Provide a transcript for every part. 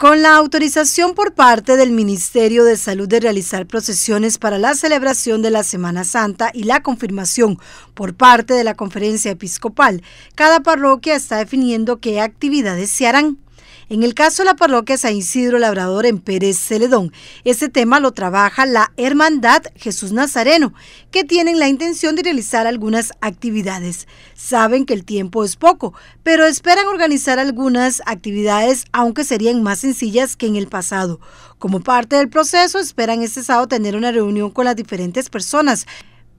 Con la autorización por parte del Ministerio de Salud de realizar procesiones para la celebración de la Semana Santa y la confirmación por parte de la Conferencia Episcopal, cada parroquia está definiendo qué actividades se harán. En el caso de la parroquia San Isidro Labrador en Pérez Celedón, este tema lo trabaja la Hermandad Jesús Nazareno, que tienen la intención de realizar algunas actividades. Saben que el tiempo es poco, pero esperan organizar algunas actividades, aunque serían más sencillas que en el pasado. Como parte del proceso, esperan este sábado tener una reunión con las diferentes personas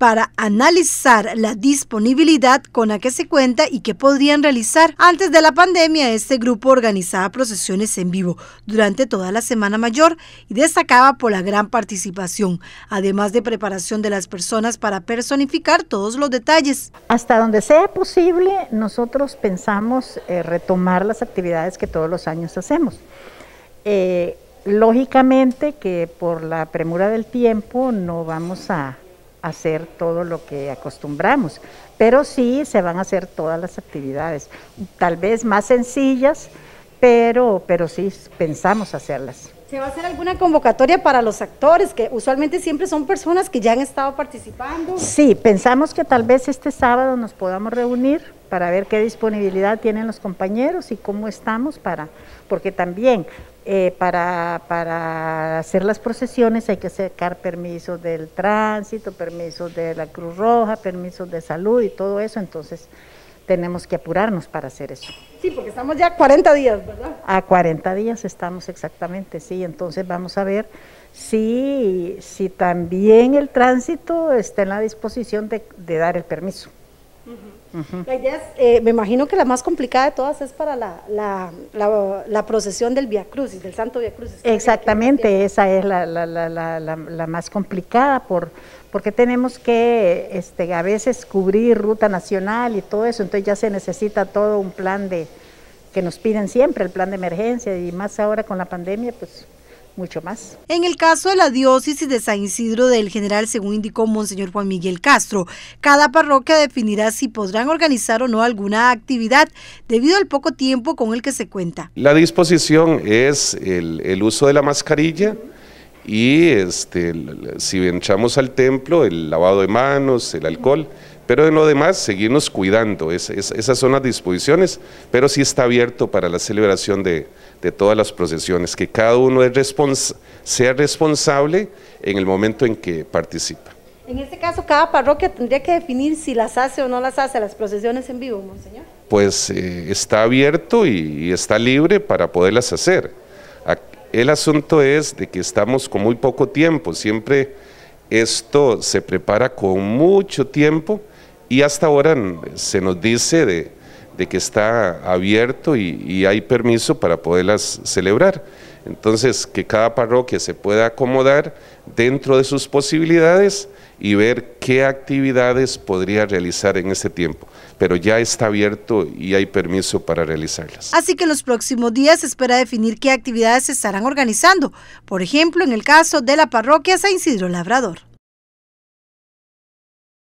para analizar la disponibilidad con la que se cuenta y que podrían realizar antes de la pandemia. Este grupo organizaba procesiones en vivo durante toda la Semana Mayor y destacaba por la gran participación, además de preparación de las personas para personificar todos los detalles. Hasta donde sea posible, nosotros pensamos eh, retomar las actividades que todos los años hacemos. Eh, lógicamente que por la premura del tiempo no vamos a hacer todo lo que acostumbramos, pero sí se van a hacer todas las actividades, tal vez más sencillas, pero, pero sí pensamos hacerlas. ¿Se va a hacer alguna convocatoria para los actores, que usualmente siempre son personas que ya han estado participando? Sí, pensamos que tal vez este sábado nos podamos reunir para ver qué disponibilidad tienen los compañeros y cómo estamos para, porque también eh, para, hacer las procesiones hay que sacar permisos del tránsito, permisos de la Cruz Roja, permisos de salud y todo eso, entonces tenemos que apurarnos para hacer eso. Sí, porque estamos ya a 40 días, ¿verdad? A 40 días estamos exactamente, sí, entonces vamos a ver si, si también el tránsito está en la disposición de dar el permiso. Eh, me imagino que la más complicada de todas es para la, la, procesión del Via Crucis, del Santo Via Crucis. Exactamente, esa es la, más complicada por, porque tenemos que este, a veces cubrir ruta nacional y todo eso, entonces ya se necesita todo un plan de que nos piden siempre, el plan de emergencia y más ahora con la pandemia, pues mucho más. En el caso de la diócesis de San Isidro del General, según indicó Monseñor Juan Miguel Castro, cada parroquia definirá si podrán organizar o no alguna actividad debido al poco tiempo con el que se cuenta. La disposición es el, uso de la mascarilla y este, si entramos al templo, el lavado de manos, el alcohol, pero en lo demás, seguirnos cuidando. esas son las disposiciones, pero sí está abierto para la celebración de, todas las procesiones, que cada uno es sea responsable en el momento en que participa. En este caso, cada parroquia tendría que definir si las hace o no las hace las procesiones en vivo, monseñor. Pues eh, está abierto y, está libre para poderlas hacer. El asunto es de que estamos con muy poco tiempo, siempre esto se prepara con mucho tiempo y hasta ahora se nos dice de, que está abierto y, hay permiso para poderlas celebrar. Entonces, que cada parroquia se pueda acomodar dentro de sus posibilidades y ver qué actividades podría realizar en ese tiempo. Pero ya está abierto y hay permiso para realizarlas. Así que en los próximos días se espera definir qué actividades se estarán organizando. Por ejemplo, en el caso de la parroquia San Isidro Labrador.